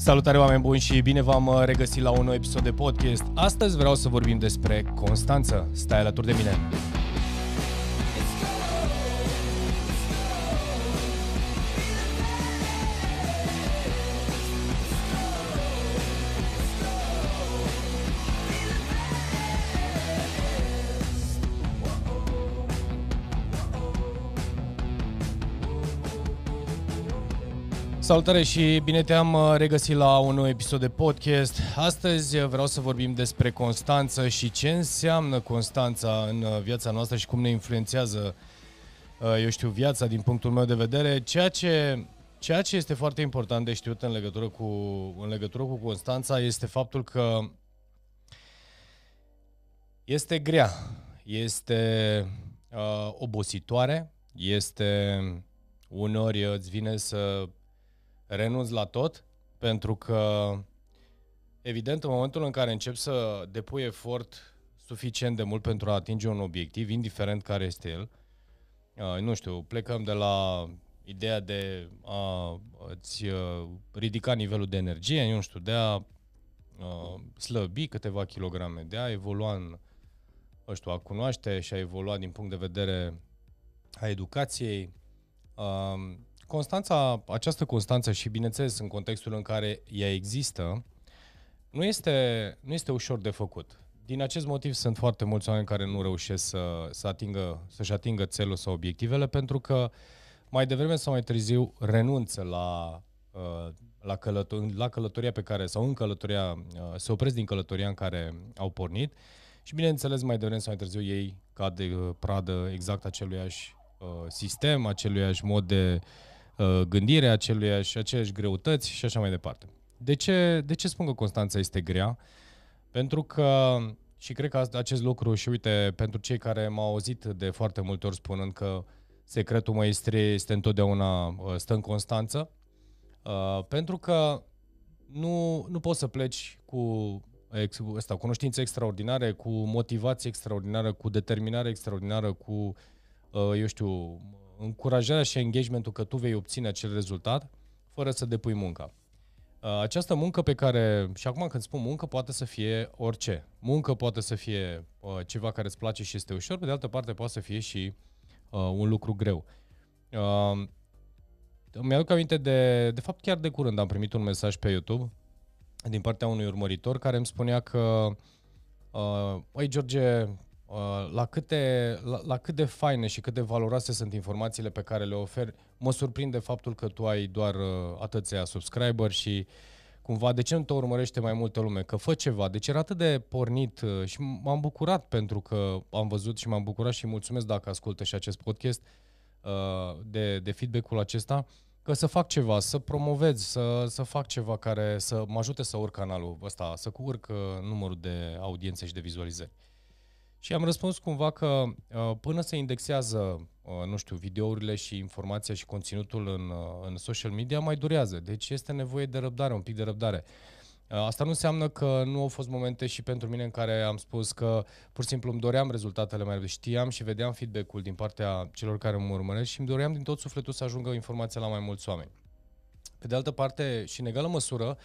Salutare oameni buni și bine v-am uh, regăsit la un nou episod de podcast. Astăzi vreau să vorbim despre Constanță. Stai alături de mine. Salutare și bine te-am uh, regăsit la un nou episod de podcast. Astăzi uh, vreau să vorbim despre constanță și ce înseamnă constanța în uh, viața noastră și cum ne influențează, eu știu, viața din punctul meu de vedere. Ceea ce, ceea ce este foarte important de știut în legătură, cu, în legătură cu constanța este faptul că este grea, este uh, obositoare, este uneori îți vine să renunț la tot, pentru că, evident, în momentul în care încep să depui efort suficient de mult pentru a atinge un obiectiv, indiferent care este el, uh, nu știu, plecăm de la ideea de a îți uh, ridica nivelul de energie, nu știu, de a uh, slăbi câteva kilograme, de a evolua în, știu, a cunoaște și a evolua din punct de vedere a educației, Constanța, această constanță și bineînțeles în contextul în care ea există, nu este, nu este ușor de făcut. Din acest motiv sunt foarte mulți oameni care nu reușesc să, să atingă, să-și atingă țelul sau obiectivele pentru că mai devreme sau mai târziu renunță la, uh, la, călător- la călătoria pe care, sau în călătoria, uh, se opresc din călătoria în care au pornit și bineînțeles mai devreme sau mai târziu ei cad uh, pradă exact aceluiași sistem, aceluiași mod de Uh, gândirea acelui și aceeași greutăți și așa mai departe. De ce, de ce spun că Constanța este grea? Pentru că, și cred că acest lucru, și uite, pentru cei care m-au auzit de foarte multe ori spunând că secretul maestriei este întotdeauna, uh, stă în Constanță, uh, pentru că nu, nu poți să pleci cu ex, asta, cunoștințe extraordinare, cu motivație extraordinară, cu determinare extraordinară, cu, eu știu, încurajarea și engagementul că tu vei obține acel rezultat fără să depui munca. Uh, această muncă pe care, și acum când spun muncă, poate să fie orice. Muncă poate să fie uh, ceva care îți place și este ușor, pe de altă parte poate să fie și uh, un lucru greu. Uh, mi-aduc aminte de, de fapt chiar de curând am primit un mesaj pe YouTube din partea unui urmăritor care îmi spunea că, uh, Oi George, Uh, la, câte, la, la cât de faine și cât de valoroase sunt informațiile pe care le oferi, mă surprinde faptul că tu ai doar uh, atâția subscriber și cumva de ce nu te urmărește mai multă lume, că fă ceva. Deci era atât de pornit uh, și m-am bucurat pentru că am văzut și m-am bucurat și mulțumesc dacă ascultă și acest podcast de, de feedback-ul acesta că să fac ceva, să promovez, să, să fac ceva care să mă ajute să urc canalul ăsta, să urc numărul de audiențe și de vizualizări. Și am răspuns cumva că uh, până se indexează, uh, nu știu, videourile și informația și conținutul în, uh, în social media, mai durează. Deci este nevoie de răbdare, un pic de răbdare. Asta nu înseamnă că nu au fost momente și pentru mine în care am spus că pur și simplu îmi doream rezultatele mai știam și vedeam feedback-ul din partea celor care mă urmăresc și îmi doream din tot sufletul să ajungă informația la mai mulți oameni. Pe de altă parte și în egală măsură, uh,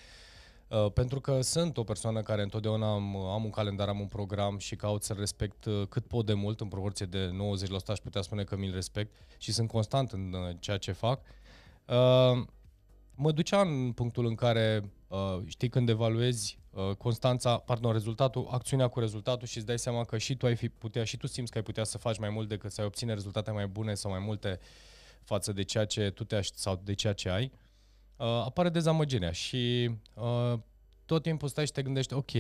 Uh, pentru că sunt o persoană care întotdeauna am, am un calendar, am un program și caut să-l respect uh, cât pot de mult, în proporție de 90% aș putea spune că mi-l respect și sunt constant în uh, ceea ce fac. Mă ducea în punctul în care, știi, când evaluezi Constanța, pardon, rezultatul, acțiunea cu rezultatul și îți dai seama că și tu ai fi putea, și tu simți că ai putea să faci mai mult decât să ai obține rezultate mai bune sau mai multe față de ceea ce tu te aș, sau de ceea ce ai. Uh, uh, apare dezamăgirea și uh, tot timpul stai și te gândești, ok,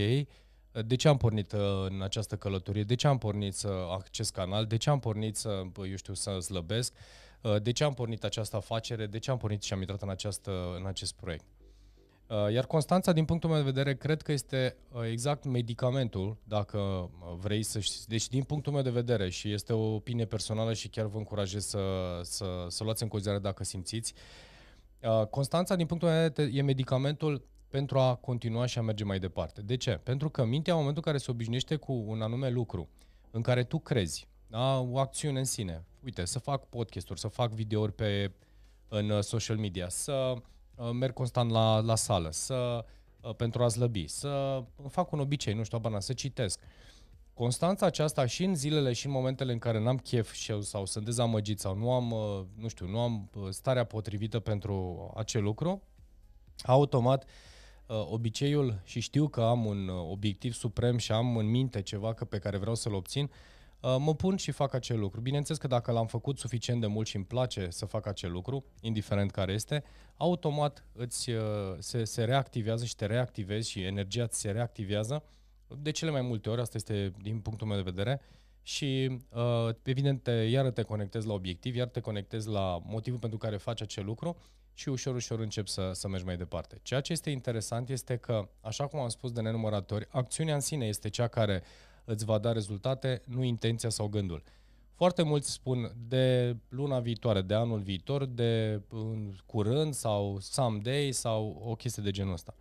de ce am pornit uh, în această călătorie, de ce am pornit să acest canal, de ce am pornit să, eu știu, să slăbesc, uh, de ce am pornit această afacere, de ce am pornit și am intrat în, această, în acest proiect. Uh, iar Constanța, din punctul meu de vedere, cred că este exact medicamentul, dacă vrei să știi. Deci, din punctul meu de vedere, și este o opinie personală și chiar vă încurajez să, să, să luați în considerare dacă simțiți, uh, Uh, Constanța, din punctul meu de vedere, e medicamentul pentru a continua și a merge mai departe. De ce? Pentru că mintea, în momentul în care se obișnuiește cu un anume lucru în care tu crezi, da, o acțiune în sine, uite, să fac podcasturi, să fac videouri pe, în uh, social media, să uh, merg constant la, la sală, să pentru a slăbi, să fac un obicei, nu știu, abana, să citesc, Constanța aceasta și în zilele și în momentele în care n-am chef și eu, sau sunt dezamăgit sau nu am, uh, nu știu, nu am uh, starea potrivită pentru acel lucru, automat uh, obiceiul și știu că am un obiectiv suprem și am în minte ceva că pe care vreau să-l obțin, mă pun și fac acel lucru. Bineînțeles că dacă l-am făcut suficient de mult și îmi place să fac acel lucru, indiferent care este, automat îți, se, se reactivează și te reactivezi și energia ți se reactivează de cele mai multe ori, asta este din punctul meu de vedere, și uh, evident te, iară te conectezi la obiectiv, iar te conectezi la motivul pentru care faci acel lucru și ușor, ușor încep să, să mergi mai departe. Ceea ce este interesant este că, așa cum am spus de nenumăratori, acțiunea în sine este cea care îți va da rezultate, nu intenția sau gândul. Foarte mulți spun de luna viitoare, de anul viitor, de în curând sau someday sau o chestie de genul ăsta.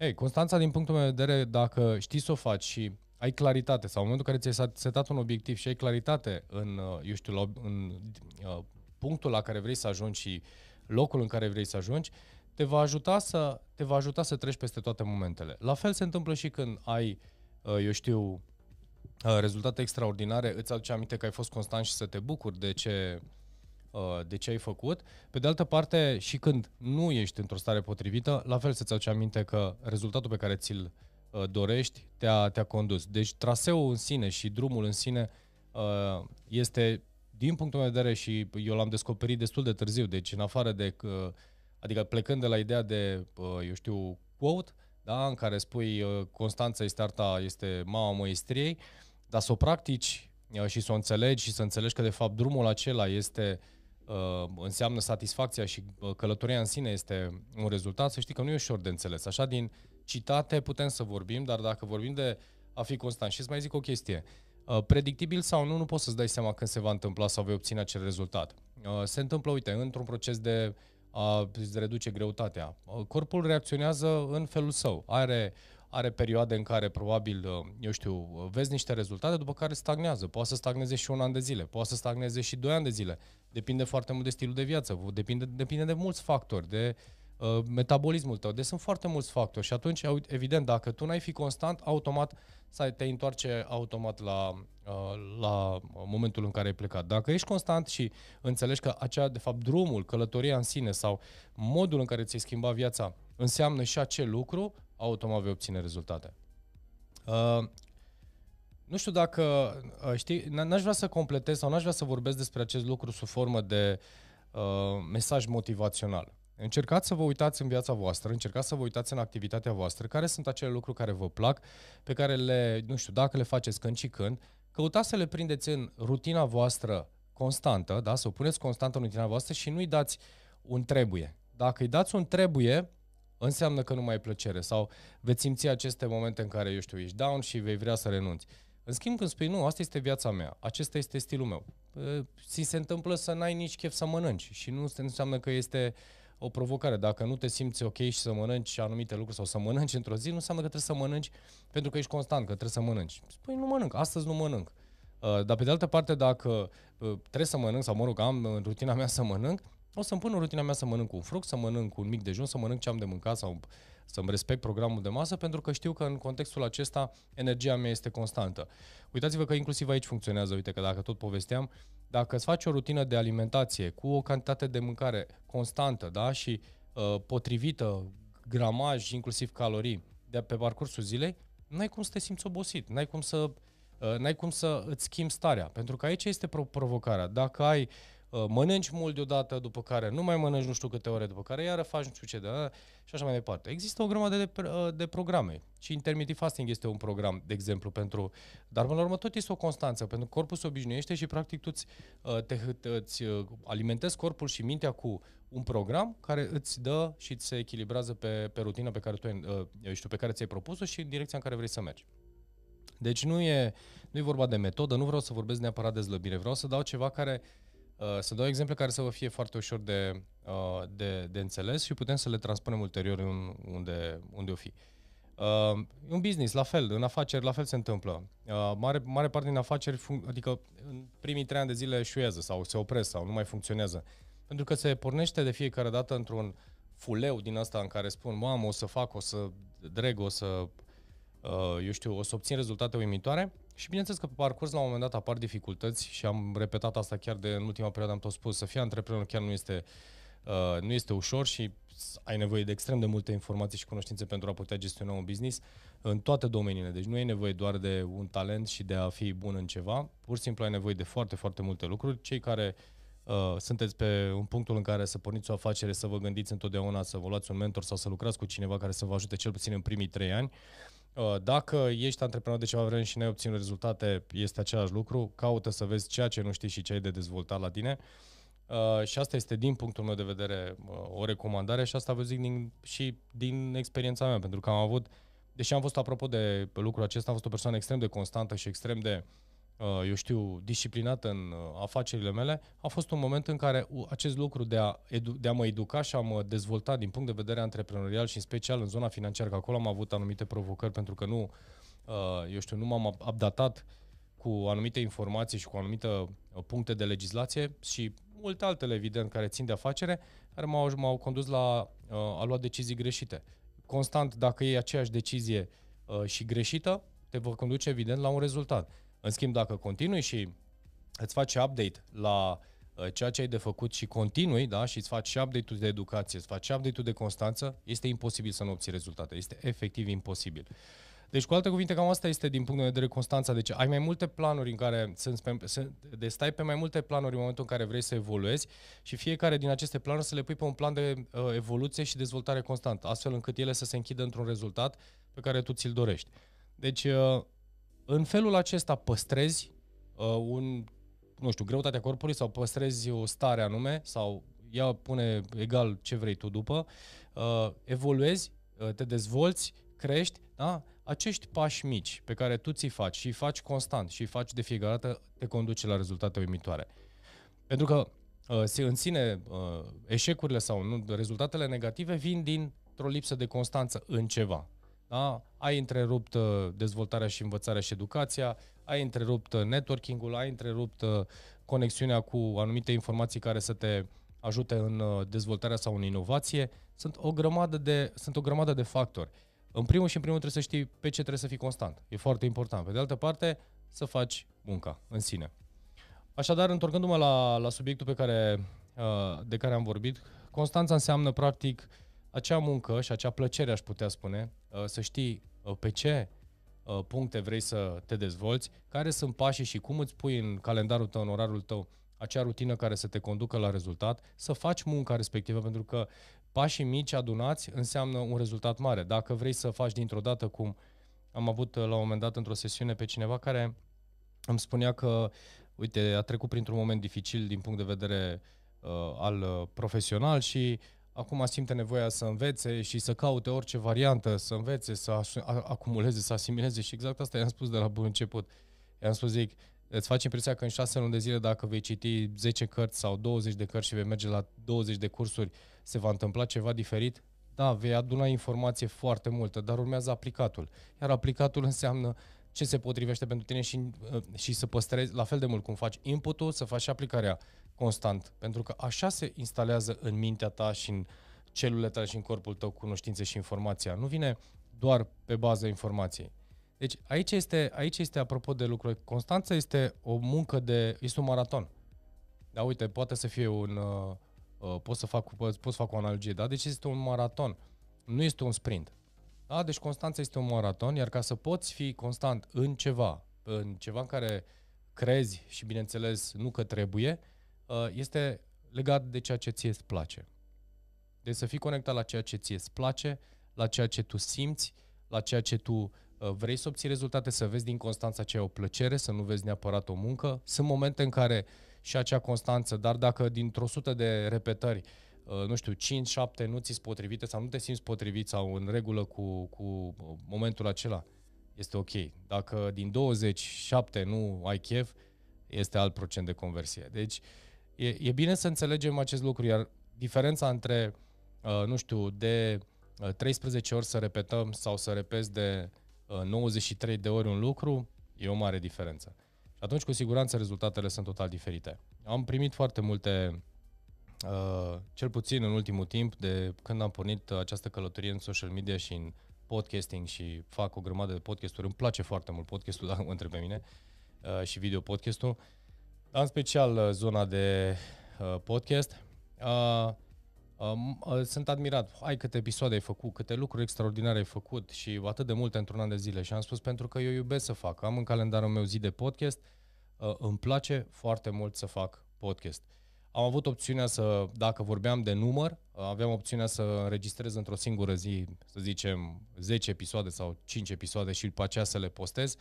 Ei, Constanța, din punctul meu de vedere, dacă știi să o faci și ai claritate sau în momentul în care ți-ai setat un obiectiv și ai claritate în, uh, eu știu, la, în uh, punctul la care vrei să ajungi și locul în care vrei să ajungi, te va ajuta să, te va ajuta să treci peste toate momentele. La fel se întâmplă și când ai, uh, eu știu, rezultate extraordinare, îți aduce aminte că ai fost constant și să te bucuri de ce Uh, de ce ai făcut. Pe de altă parte, și când nu ești într-o stare potrivită, la fel să-ți aduci aminte că rezultatul pe care ți-l uh, dorești te-a, te condus. Deci traseul în sine și drumul în sine uh, este, din punctul meu de vedere, și eu l-am descoperit destul de târziu, deci în afară de, adică plecând de la ideea de, eu știu, quote, da, în care spui Constanța este arta, este mama măistriei, dar să o practici și să o înțelegi și să înțelegi că de fapt drumul acela este uh, Uh, înseamnă satisfacția și uh, călătoria în sine este un rezultat, să știi că nu e ușor de înțeles. Așa, din citate putem să vorbim, dar dacă vorbim de a fi constant, și îți mai zic o chestie, uh, predictibil sau nu, nu poți să-ți dai seama când se va întâmpla sau vei obține acel rezultat. Se întâmplă, uite, într-un proces de a reduce greutatea. Corpul reacționează în felul său. Are are perioade în care probabil, uh, eu știu, vezi niște rezultate, după care stagnează. Poate să stagneze și un an de zile, poate să stagneze și doi ani de zile. Depinde foarte mult de stilul de viață, depinde, depinde de mulți factori, de uh, metabolismul tău. Deci sunt foarte mulți factori și atunci, evident, dacă tu n-ai fi constant, automat te întoarce automat la, uh, la momentul în care ai plecat. Dacă ești constant și înțelegi că acea, de fapt, drumul, călătoria în sine sau modul în care ți-ai schimbat viața înseamnă și acel lucru, automat vei obține rezultate. Uh, nu știu dacă, uh, știi, n-aș vrea să completez sau n-aș vrea să vorbesc despre acest lucru sub formă de uh, mesaj motivațional. Încercați să vă uitați în viața voastră, încercați să vă uitați în activitatea voastră, care sunt acele lucruri care vă plac, pe care le, nu știu, dacă le faceți când și când, căutați să le prindeți în rutina voastră constantă, da, să o puneți constantă în rutina voastră și nu-i dați un trebuie. Dacă îi dați un trebuie, înseamnă că nu mai e plăcere sau veți simți aceste momente în care, eu știu, ești down și vei vrea să renunți. În schimb, când spui, nu, asta este viața mea, acesta este stilul meu. Ă, ți se întâmplă să n-ai nici chef să mănânci și nu înseamnă că este o provocare. Dacă nu te simți ok și să mănânci anumite lucruri sau să mănânci într-o zi, nu înseamnă că trebuie să mănânci pentru că ești constant, că trebuie să mănânci. Spui, nu mănânc, astăzi nu mănânc. Ă, dar pe de altă parte, dacă ă, trebuie să mănânc sau, mă rog, am în rutina mea să mănânc, o să-mi pun în rutina mea să mănânc un fruct, să mănânc un mic dejun, să mănânc ce am de mâncat sau să-mi respect programul de masă, pentru că știu că în contextul acesta energia mea este constantă. Uitați-vă că inclusiv aici funcționează, uite că dacă tot povesteam, dacă îți faci o rutină de alimentație cu o cantitate de mâncare constantă da, și uh, potrivită, gramaj, inclusiv calorii, de pe parcursul zilei, n-ai cum să te simți obosit, n-ai cum să, uh, n-ai cum să îți schimbi starea. Pentru că aici este provocarea. Dacă ai Uh, mănânci mult deodată, după care nu mai mănânci nu știu câte ore, după care iară faci nu știu ce, da, și așa mai departe. Există o grămadă de, uh, de programe și intermittent fasting este un program, de exemplu, pentru, dar până la urmă tot este o constanță, pentru că corpul se obișnuiește și practic tu uh, te, îți alimentezi corpul și mintea cu un program care îți dă și îți se echilibrează pe, pe rutina pe care tu, eu știu, pe care ți-ai propus-o și în direcția în care vrei să mergi. Deci nu e, nu e vorba de metodă, nu vreau să vorbesc neapărat de slăbire, vreau să dau ceva care uh, Uh, să dau exemple care să vă fie foarte ușor de, uh, de, de înțeles și putem să le transpunem ulterior în, unde, unde o fi. Uh, un business, la fel, în afaceri, la fel se întâmplă. Uh, mare, mare parte din afaceri, adică în primii trei ani de zile șuiază sau se opresc sau nu mai funcționează. Pentru că se pornește de fiecare dată într-un fuleu din asta în care spun, mamă, o să fac, o să dreg, o să, uh, eu știu, o să obțin rezultate uimitoare și bineînțeles că pe parcurs, la un moment dat, apar dificultăți și am repetat asta chiar de în ultima perioadă, am tot spus, să fii antreprenor chiar nu este, uh, nu este ușor și ai nevoie de extrem de multe informații și cunoștințe pentru a putea gestiona un business în toate domeniile. Deci nu ai nevoie doar de un talent și de a fi bun în ceva, pur și simplu ai nevoie de foarte, foarte multe lucruri. Cei care Uh, sunteți pe un punctul în care să porniți o afacere, să vă gândiți întotdeauna să vă luați un mentor sau să lucrați cu cineva care să vă ajute cel puțin în primii trei ani. Uh, Uh, dacă ești antreprenor de ceva vreme și n-ai obținut rezultate, este același lucru. Caută să vezi ceea ce nu știi și ce ai de dezvoltat la tine. Uh, și asta este, din punctul meu de vedere, uh, o recomandare și asta vă zic din, și din experiența mea, pentru că am avut, deși am fost, apropo de lucrul acesta, am fost o persoană extrem de constantă și extrem de uh, eu știu, disciplinat în uh, afacerile mele, a fost un moment în care acest lucru de a, edu- de a mă educa și a mă dezvolta din punct de vedere antreprenorial și în special în zona financiară, că acolo am avut anumite provocări pentru că nu, uh, eu știu, nu m-am updatat cu anumite informații și cu anumite uh, puncte de legislație și multe altele, evident, care țin de afacere, care m-au, m-au condus la a lua decizii greșite. Constant, dacă e aceeași decizie și greșită, te va conduce, evident, la un rezultat. În schimb, dacă continui și îți faci update la uh, ceea ce ai de făcut și continui, da, și îți faci update-ul de educație, îți faci update-ul de constanță, este imposibil să nu obții rezultate. Este efectiv imposibil. Deci, cu alte cuvinte, cam asta este din punct de vedere Constanța. Deci, ai mai multe planuri în care sunt, de deci stai pe mai multe planuri în momentul în care vrei să evoluezi și fiecare din aceste planuri să le pui pe un plan de uh, evoluție și dezvoltare constantă, astfel încât ele să se închidă într-un rezultat pe care tu ți-l dorești. Deci, uh, în felul acesta păstrezi uh, un, nu știu, greutatea corpului sau păstrezi o stare anume sau ea pune egal ce vrei tu după, uh, evoluezi, uh, te dezvolți, crești, da? acești pași mici pe care tu ți-i faci și îi faci constant și îi faci de fiecare dată, te conduce la rezultate uimitoare. Pentru că uh, în sine uh, eșecurile sau nu, rezultatele negative vin dintr-o lipsă de constanță în ceva da? ai întrerupt uh, dezvoltarea și învățarea și educația, ai întrerupt uh, networking-ul, ai întrerupt uh, conexiunea cu anumite informații care să te ajute în dezvoltarea sau în inovație. Sunt o grămadă de, sunt o grămadă de factori. În primul și în primul trebuie să știi pe ce trebuie să fii constant. E foarte important. Pe de altă parte, să faci munca în sine. Așadar, întorcându-mă la, la subiectul pe care, de care am vorbit, constanța înseamnă practic uh, acea muncă și acea plăcere, aș putea spune, uh, să știi uh, pe ce uh, puncte vrei să te dezvolți, care sunt pașii și cum îți pui în calendarul tău, în orarul tău, acea rutină care să te conducă la rezultat, să faci munca respectivă, pentru că pașii mici adunați înseamnă un rezultat mare. Dacă vrei să faci dintr-o dată cum am avut la un moment dat într-o sesiune pe cineva care îmi spunea că, uite, a trecut printr-un moment dificil din punct de vedere uh, al profesional și acum simte nevoia să învețe și să caute orice variantă, să învețe, să acumuleze, să asimileze și exact asta i-am spus de la bun început. I-am spus, zic, îți faci impresia că în șase luni de zile dacă vei citi 10 cărți sau 20 de cărți și vei merge la 20 de cursuri, se va întâmpla ceva diferit? Da, vei aduna informație foarte multă, dar urmează aplicatul. Iar aplicatul înseamnă ce se potrivește pentru tine și, uh, și să păstrezi la fel de mult cum faci input să faci și aplicarea constant. Pentru că așa se instalează în mintea ta și în celulele tale și în corpul tău cunoștințe și informația. Nu vine doar pe baza informației. Deci aici este, aici este apropo de lucruri. Constanța este o muncă de... este un maraton. Da, uite, poate să fie un... Uh, uh pot, să fac, pot să fac o analogie, da? Deci este un maraton. Nu este un sprint. Da? Deci constanța este un maraton, iar ca să poți fi constant în ceva, în ceva în care crezi și, bineînțeles, nu că trebuie, uh, este legat de ceea ce ție îți place. Deci să fii conectat la ceea ce ție îți place, la ceea ce tu simți, la ceea ce tu uh, vrei să obții rezultate, să vezi din Constanța ce e o plăcere, să nu vezi neapărat o muncă. Sunt momente în care și acea Constanță, dar dacă dintr-o sută de repetări Uh, nu știu, 5-7 nu ți potrivite sau nu te simți potrivit sau în regulă cu, cu uh, momentul acela, este ok. Dacă din 27 nu ai chef, este alt procent de conversie. Deci e, e bine să înțelegem acest lucru, iar diferența între, uh, nu știu, de 13 ori să repetăm sau să repezi de 93 de ori un lucru, e o mare diferență. Și atunci, cu siguranță, rezultatele sunt total diferite. Am primit foarte multe Uh, cel puțin în ultimul timp, de când am pornit această călătorie în social media și în podcasting și fac o grămadă de podcasturi, îmi place foarte mult podcastul, dacă mă întreb pe mine, uh, și video podcastul, dar în special uh, zona de podcast. Um, sunt admirat, ai câte episoade ai făcut, câte lucruri extraordinare ai făcut și atât de multe într-un an de zile și am spus pentru că eu iubesc să fac, am în calendarul meu zi de podcast, îmi place foarte mult să fac podcast. Uh, am avut opțiunea să, dacă vorbeam de număr, aveam opțiunea să înregistrez într-o singură zi, să zicem, 10 episoade sau 5 episoade și după aceea să le postez.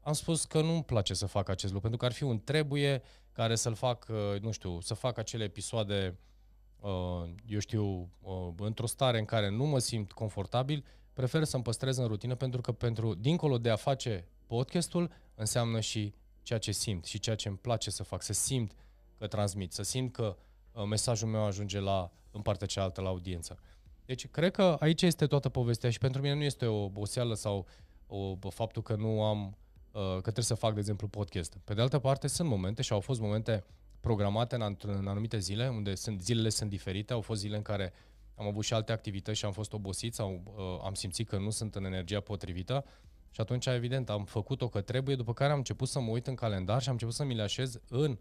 Am spus că nu-mi place să fac acest lucru, pentru că ar fi un trebuie care să-l fac, uh, nu știu, să fac acele episoade, uh, eu știu, uh, într-o stare în care nu mă simt confortabil, prefer să-mi păstrez în rutină pentru că pentru, dincolo de a face podcastul, înseamnă și ceea ce simt și ceea ce îmi place să fac, să simt că transmit, să simt că uh, mesajul meu ajunge la, în partea cealaltă la audiență. Deci cred că aici este toată povestea și pentru mine nu este o boseală sau o, faptul că nu am, uh, că trebuie să fac, de exemplu, podcast. Pe de altă parte, sunt momente și au fost momente programate în, în anumite zile, unde sunt, zilele sunt diferite, au fost zile în care am avut și alte activități și am fost obosit sau uh, am simțit că nu sunt în energia potrivită și atunci, evident, am făcut-o că trebuie, după care am început să mă uit în calendar și am început să mi le așez în uh,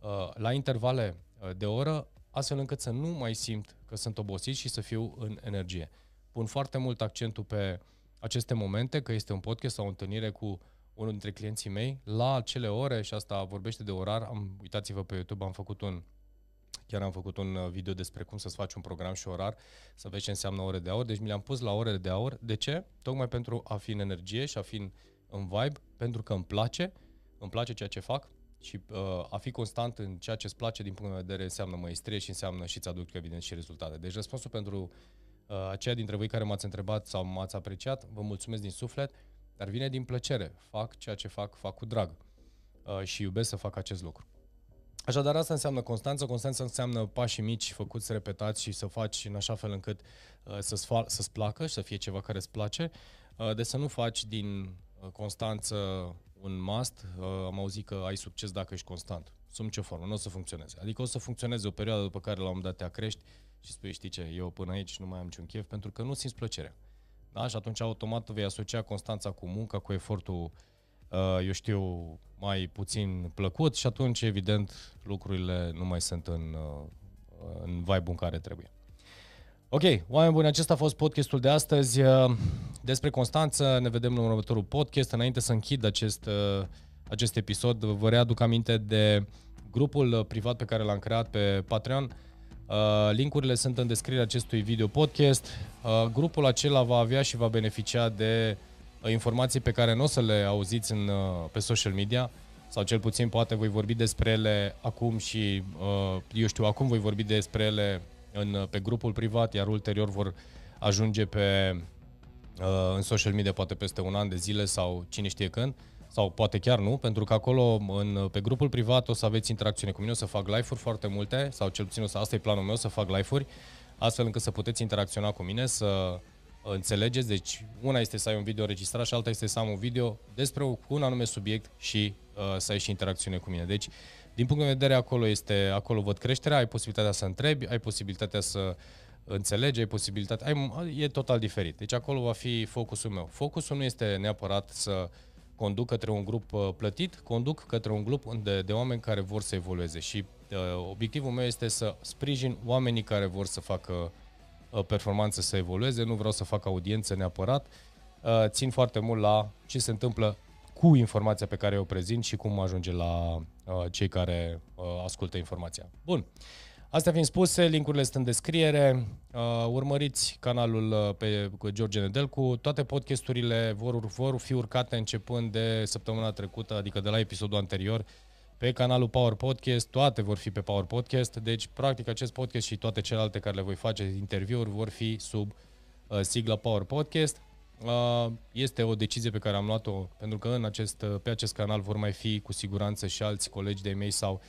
Uh, la intervale uh, de oră, astfel încât să nu mai simt că sunt obosit și să fiu în energie. Pun foarte mult accentul pe aceste momente, că este un podcast sau o întâlnire cu unul dintre clienții mei, la acele ore, și asta vorbește de orar, am, uitați-vă pe YouTube, am făcut un chiar am făcut un uh, video despre cum să-ți faci un program și orar, să vezi ce înseamnă ore de aur, deci mi le-am pus la ore de aur, de ce? Tocmai pentru a fi în energie și a fi în, în vibe, pentru că îmi place, îmi place ceea ce fac, și uh, a fi constant în ceea ce îți place din punct de vedere înseamnă maestrie și înseamnă și îți aduc evident și rezultate. Deci răspunsul pentru uh, aceia dintre voi care m-ați întrebat sau m-ați apreciat, vă mulțumesc din suflet, dar vine din plăcere. Fac ceea ce fac, fac cu drag uh, și iubesc să fac acest lucru. Așadar, asta înseamnă constanță. Constanță înseamnă pași mici făcuți, repetați și să faci în așa fel încât uh, să-ți, fa- să-ți placă și să fie ceva care îți place. Uh, de să nu faci din uh, constanță un must, uh, am auzit că ai succes dacă ești constant. Sub nicio formă, nu o să funcționeze. Adică o să funcționeze o perioadă după care la un moment dat te crești și spui, știi ce, eu până aici nu mai am niciun chef pentru că nu simți plăcerea. Da? Și atunci automat vei asocia constanța cu munca, cu efortul, uh, eu știu, mai puțin plăcut și atunci, evident, lucrurile nu mai sunt în, uh, în vibe în care trebuie. Ok, oameni buni, acesta a fost podcastul de astăzi uh, despre Constanța. Ne vedem în următorul podcast. Înainte să închid acest, uh, acest episod, vă readuc aminte de grupul privat pe care l-am creat pe Patreon. Uh, linkurile sunt în descrierea acestui video podcast. Grupul acela va avea și va beneficia de informații pe care nu o să le auziți în, pe social media sau cel puțin poate voi vorbi despre ele acum și, eu știu, acum voi vorbi despre ele în, pe grupul privat, iar ulterior vor ajunge pe, uh, în social media poate peste un an de zile sau cine știe când, sau poate chiar nu, pentru că acolo în, pe grupul privat o să aveți interacțiune cu mine, o să fac live-uri foarte multe, sau cel puțin o să, asta e planul meu, să fac live-uri, astfel încât să puteți interacționa cu mine, să înțelegeți. Deci una este să ai un video registrat și alta este să am un video despre un anume subiect și Uh, să ai și interacțiune cu mine. Deci, din punct de vedere, acolo este, acolo văd creșterea, ai posibilitatea să întrebi, ai posibilitatea să înțelegi, ai posibilitatea, ai, e total diferit. Deci acolo va fi focusul meu. Focusul nu este neapărat să conduc către un grup uh, plătit, conduc către un grup de, de oameni care vor să evolueze și uh, obiectivul meu este să sprijin oamenii care vor să facă uh, performanță să evolueze, nu vreau să fac audiență neapărat, uh, țin foarte mult la ce se întâmplă cu informația pe care o prezint și cum ajunge la uh, cei care uh, ascultă informația. Bun. Astea fiind spuse, linkurile sunt în descriere. Uh, urmăriți canalul uh, pe George Nedelcu. Toate podcasturile vor, vor fi urcate începând de săptămâna trecută, adică de la episodul anterior, pe canalul Power Podcast. Toate vor fi pe Power Podcast. Deci, practic, acest podcast și toate celelalte care le voi face, interviuri, vor fi sub uh, sigla Power Podcast. Uh, este o decizie pe care am luat-o, pentru că în acest, uh, pe acest canal vor mai fi cu siguranță și alți colegi de mei sau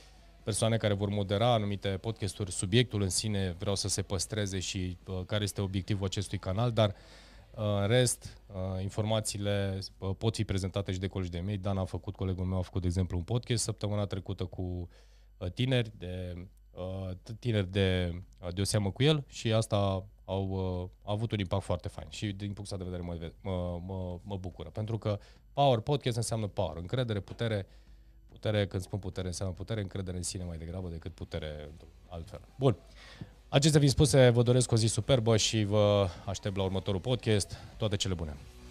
persoane care vor modera anumite podcasturi. Subiectul în sine vreau să se păstreze și uh, care este obiectivul acestui canal, dar în rest, informațiile pot fi prezentate și de colegi de mei. Dan a făcut, colegul meu a făcut, de exemplu, un podcast săptămâna trecută cu tineri de tineri de, de o seamă cu el și asta au, uh, au avut un impact foarte fain și din punctul de vedere mă, mă, mă, mă bucură. Pentru că power podcast înseamnă power, încredere, putere, putere, când spun putere înseamnă putere, încredere în sine mai degrabă decât putere altfel. Bun. Acestea fiind spuse, vă doresc o zi superbă și vă aștept la următorul podcast. Toate cele bune!